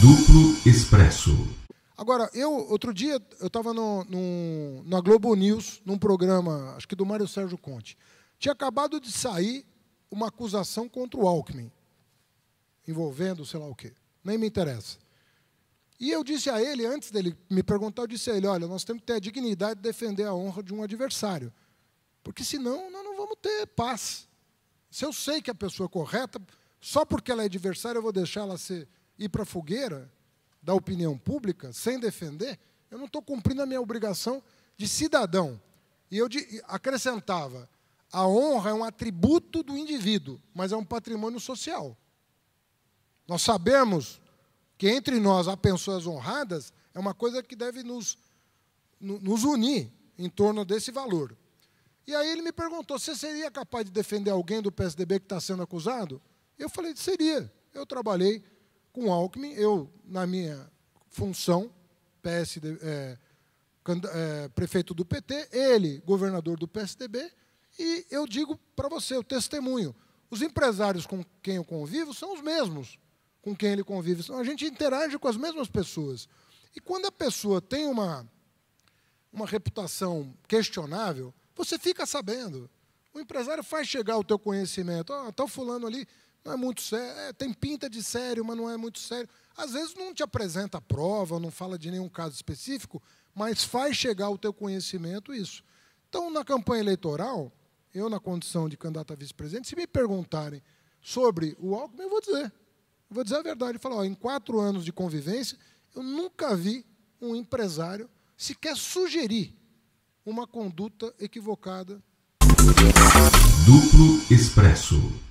Duplo Expresso. Agora, eu, outro dia, eu estava na Globo News, num programa, acho que do Mário Sérgio Conte. Tinha acabado de sair uma acusação contra o Alckmin, envolvendo sei lá o quê. Nem me interessa. E eu disse a ele, antes dele me perguntar, eu disse a ele: olha, nós temos que ter a dignidade de defender a honra de um adversário, porque senão nós não vamos ter paz. Se eu sei que a pessoa é correta, só porque ela é adversária, eu vou deixar ela ser ir para a fogueira da opinião pública sem defender, eu não estou cumprindo a minha obrigação de cidadão. E eu acrescentava: a honra é um atributo do indivíduo, mas é um patrimônio social. Nós sabemos que entre nós há pessoas honradas, é uma coisa que deve nos, nos unir em torno desse valor. E aí ele me perguntou: você seria capaz de defender alguém do PSDB que está sendo acusado? Eu falei: seria. Eu trabalhei com o Alckmin. Eu, na minha função, PSD, é, é, prefeito do PT, ele, governador do PSDB, e eu digo para você, o testemunho, os empresários com quem eu convivo são os mesmos com quem ele convive. Então a gente interage com as mesmas pessoas. E quando a pessoa tem uma, uma reputação questionável, você fica sabendo. O empresário faz chegar o teu conhecimento. Ah, oh, está o fulano ali não é muito sério. É, tem pinta de sério, mas não é muito sério. Às vezes não te apresenta a prova, não fala de nenhum caso específico, mas faz chegar ao teu conhecimento isso. Então, na campanha eleitoral, eu, na condição de candidato a vice-presidente, se me perguntarem sobre o Alckmin, eu vou dizer. Eu vou dizer a verdade. Eu ó, em quatro anos de convivência, eu nunca vi um empresário sequer sugerir uma conduta equivocada. Duplo Expresso.